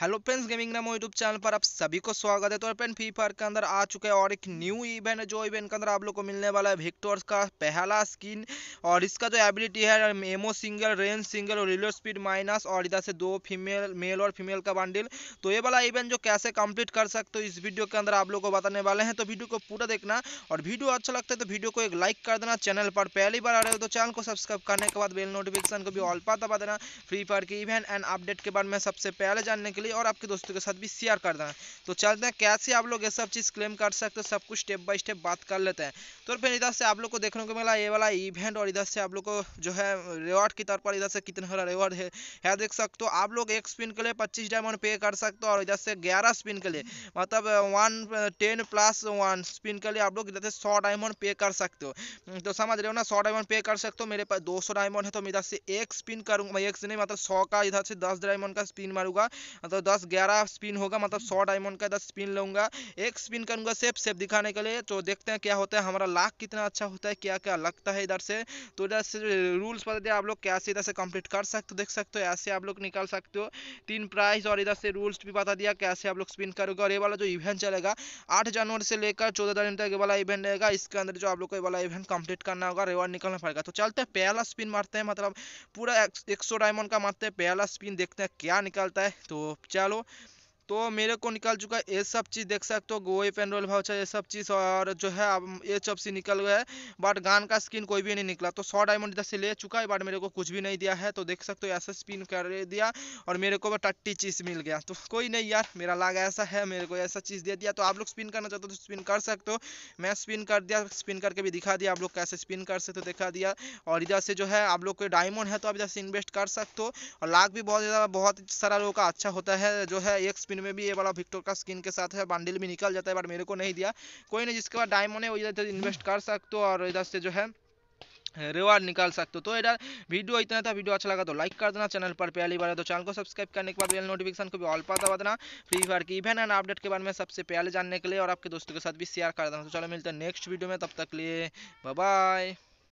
hello friends gaming Namo YouTube channel पर आप सभी को स्वागत है तो फ्रेंड फ्री फायर के अंदर आ चुके हैं और एक न्यू इवेंट है जो इवेंट के अंदर आप लोग को मिलने वाला है विक्टोर्स का पहला स्किन और इसका जो एबिलिटी है एमओ सिंगल रेंज सिंगल और रिलो स्पीड माइनस और इधर से दो फीमेल मेल और फीमेल का बंडल तो ये वाला इवेंट जो कैसे कम्प्लीट कर सकते हो इस वीडियो के अंदर आप लोग को बताने वाले हैं तो वीडियो को पूरा देखना और वीडियो अच्छा लगता है तो वीडियो को एक लाइक कर देना चैनल पर पहली बार आ रहे हो तो चैनल को सब्सक्राइब करने के बाद बेल नोटिफिकेशन को भी ऑल पा दबा देना फ्री फायर के इवेंट एंड अपडेट के बारे में सबसे पहले जानने के लिए फैमिली और आपके दोस्तों के साथ भी शेयर कर देना तो चलते हैं कैसे आप लोग ये सब चीज़ क्लेम कर सकते हो सब कुछ स्टेप बाय स्टेप बात कर लेते हैं तो फिर इधर से आप लोग को देखने को मिला ये वाला इवेंट और इधर से आप लोग को जो है रिवॉर्ड की तौर पर इधर से कितना हरा रिवॉर्ड है, यह देख सकते हो आप लोग एक स्पिन के लिए पच्चीस डायमंड पे कर सकते हो और इधर से ग्यारह स्पिन के लिए मतलब one ten plus one spin के लिए आप लोग इधर से सौ डायमंड पे कर सकते हो हम्म, तो समझ रहे हो ना सौ डायमंड पे कर सकते हो मेरे पास दो डायमंड है तो मैं इधर से एक स्पिन करूँगा एक से नहीं मतलब सौ का इधर से दस डायमंड का स्पिन मारूंगा मतलब मतलब दस ग्यारह स्पिन होगा मतलब सौ डायमंड का दस स्पिन लूंगा एक स्पिन करूंगा सेफ सेफ दिखाने के लिए तो देखते हैं क्या होता है हमारा लाख कितना अच्छा होता है क्या क्या लगता है इधर से तो इधर से रूल्स बता दिया आप लोग कैसे इधर से कंप्लीट कर सकते हो देख सकते हो ऐसे आप लोग निकाल सकते हो तीन प्राइस और इधर से रूल्स भी बता दिया कैसे आप लोग स्पिन करोगे और ये वाला जो इवेंट चलेगा आठ जनवरी से लेकर चौदह जनवरी तक ये वाला इवेंट रहेगा इसके अंदर जो आप लोग को ये वाला इवेंट कंप्लीट करना होगा रिवॉर्ड निकलना पड़ेगा तो चलते हैं पहला स्पिन मारते हैं मतलब पूरा एक सौ डायमंड का मारते हैं पहला स्पिन देखते हैं क्या निकलता है तो ચાલો तो मेरे को निकल चुका है ये सब चीज़ देख सकते हो गोए पेनरोल भाउचर ये सब चीज़ और जो है अब ये चब सी निकल गया है बट गान का स्किन कोई भी नहीं निकला तो सौ डायमंड इधर से ले चुका है बट मेरे को कुछ भी नहीं दिया है तो देख सकते हो ऐसा स्पिन कर दिया और मेरे को टट्टी चीज़ मिल गया तो कोई नहीं यार मेरा लाग ऐसा है मेरे को ऐसा चीज़ दे दिया तो आप लोग स्पिन करना चाहते हो तो स्पिन कर सकते हो मैं स्पिन कर दिया स्पिन करके भी दिखा दिया आप लोग कैसे स्पिन कर सकते हो दिखा दिया और इधर से जो है आप लोग को डायमंड है तो आप इधर से इन्वेस्ट कर सकते हो और लाग भी बहुत ज़्यादा बहुत सारा लोगों का अच्छा होता है जो है एक स्पिन स्पिन में भी ये वाला विक्टोर का स्किन के साथ है बंडल भी निकल जाता है बट मेरे को नहीं दिया कोई नहीं जिसके बाद डायमंड है वो इधर इन्वेस्ट कर सकते हो और इधर से जो है रिवार्ड निकाल सकते हो तो यार वीडियो इतना था वीडियो अच्छा लगा तो लाइक कर देना चैनल पर पहली बार है तो चैनल को सब्सक्राइब करने के बाद बेल नोटिफिकेशन को भी ऑल पर दबा देना फ्री फायर की इवेंट एंड अपडेट के बारे में सबसे पहले जानने के लिए और आपके दोस्तों के साथ भी शेयर कर देना तो चलो मिलते हैं नेक्स्ट वीडियो में तब तक लिए बाय